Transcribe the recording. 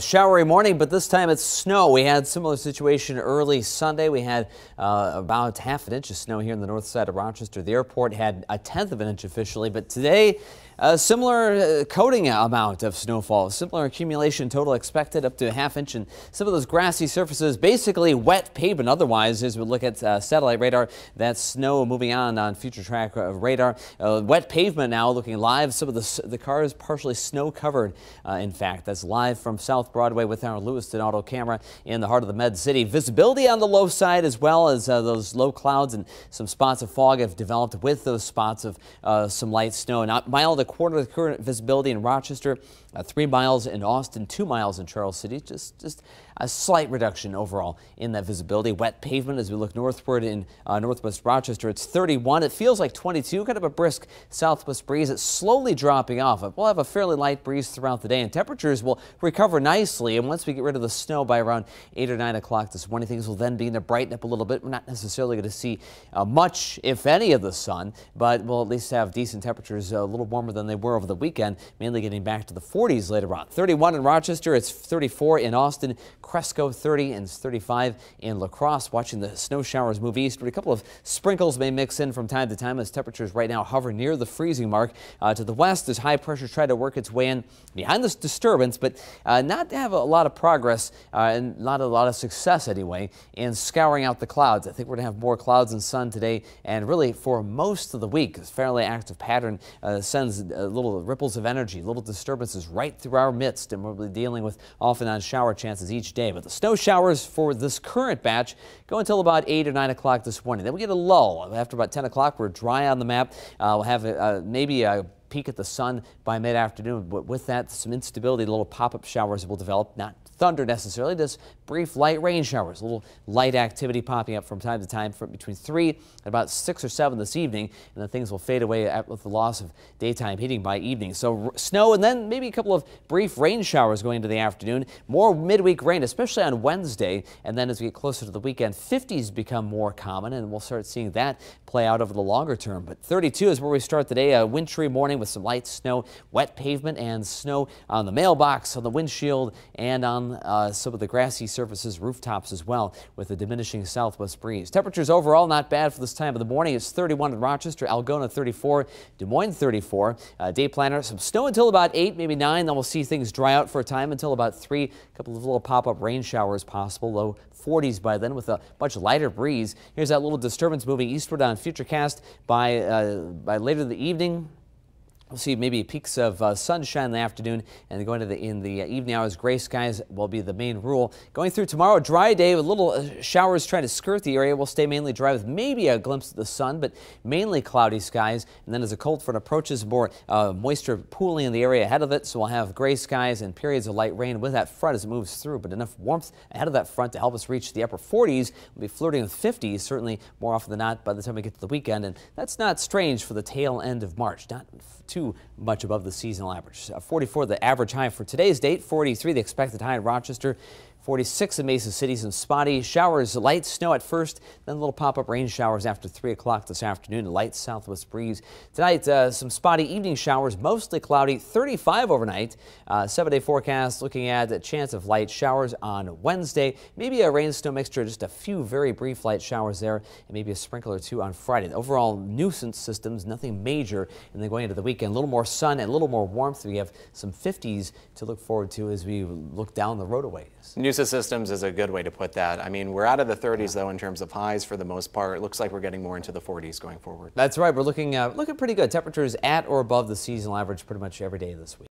Showery morning, but this time it's snow. We had similar situation early Sunday. We had uh, about half an inch of snow here in the north side of Rochester. The airport had a tenth of an inch officially, but today a similar uh, coating amount of snowfall, similar accumulation total expected up to a half inch and some of those grassy surfaces, basically wet pavement. Otherwise, as we look at uh, satellite radar, that snow moving on on future track of uh, radar. Uh, wet pavement now looking live. Some of the, the cars partially snow covered. Uh, in fact, that's live from south South Broadway with our Lewis auto camera in the heart of the Med City. Visibility on the low side as well as uh, those low clouds and some spots of fog have developed with those spots of uh, some light snow. Not mild, a quarter of the current visibility in Rochester, uh, three miles in Austin, two miles in Charles City. Just, just a slight reduction overall in that visibility. Wet pavement as we look northward in uh, northwest Rochester. It's 31. It feels like 22. Kind of a brisk southwest breeze. It's slowly dropping off. We'll have a fairly light breeze throughout the day and temperatures will recover nicely nicely. And once we get rid of the snow by around 8 or 9 o'clock this morning, things will then begin to brighten up a little bit. We're not necessarily going to see uh, much, if any, of the sun, but we'll at least have decent temperatures uh, a little warmer than they were over the weekend, mainly getting back to the 40s later on. 31 in Rochester, it's 34 in Austin, Cresco 30 and 35 in La Crosse. Watching the snow showers move eastward, a couple of sprinkles may mix in from time to time as temperatures right now hover near the freezing mark. Uh, to the west as high pressure tried to work its way in behind this disturbance, but uh, not not have a lot of progress uh, and not a lot of success anyway in scouring out the clouds. I think we're going to have more clouds and sun today and really for most of the week. This fairly active pattern uh, sends little ripples of energy, little disturbances right through our midst and we'll be dealing with off and on shower chances each day. But the snow showers for this current batch go until about 8 or 9 o'clock this morning. Then we get a lull. After about 10 o'clock, we're dry on the map. Uh, we'll have maybe a peek at the sun by mid afternoon. But with that, some instability, little pop up showers will develop. Not thunder necessarily, just brief light rain showers, a little light activity popping up from time to time from between 3 and about 6 or 7 this evening, and then things will fade away with the loss of daytime heating by evening. So snow and then maybe a couple of brief rain showers going into the afternoon, more midweek rain, especially on Wednesday, and then as we get closer to the weekend, 50s become more common, and we'll start seeing that play out over the longer term. But 32 is where we start the day, a wintry morning morning with some light snow, wet pavement, and snow on the mailbox, on the windshield, and on uh, some of the grassy surfaces, rooftops as well, with a diminishing southwest breeze. Temperatures overall not bad for this time of the morning. It's 31 in Rochester, Algona 34, Des Moines 34. Uh, day planner, some snow until about 8, maybe 9. Then we'll see things dry out for a time until about 3. A couple of little pop-up rain showers possible, low 40s by then with a much lighter breeze. Here's that little disturbance moving eastward on Futurecast by, uh, by later the evening. We'll see maybe peaks of uh, sunshine in the afternoon and going to the in the uh, evening hours. Gray skies will be the main rule. Going through tomorrow, dry day with little uh, showers trying to skirt the area. We'll stay mainly dry with maybe a glimpse of the sun, but mainly cloudy skies. And then as a cold front approaches, more uh, moisture pooling in the area ahead of it. So we'll have gray skies and periods of light rain with that front as it moves through. But enough warmth ahead of that front to help us reach the upper 40s. We'll be flirting with 50s certainly more often than not by the time we get to the weekend. And that's not strange for the tail end of March. Not too too much above the seasonal average. 44 the average high for today's date, 43 the expected high in Rochester, 46 in Mesa City, some spotty showers, light snow at first, then a little pop-up rain showers after 3 o'clock this afternoon, a light southwest breeze. Tonight, uh, some spotty evening showers, mostly cloudy, 35 overnight. Uh, Seven-day forecast looking at a chance of light showers on Wednesday, maybe a rain-snow mixture, just a few very brief light showers there, and maybe a sprinkle or two on Friday. overall nuisance systems, nothing major, and then going into the weekend, a little more sun and a little more warmth. We have some 50s to look forward to as we look down the road a ways. News systems is a good way to put that. I mean, we're out of the 30s yeah. though in terms of highs for the most part. It looks like we're getting more into the 40s going forward. That's right. We're looking uh, looking pretty good. Temperatures at or above the seasonal average pretty much every day this week.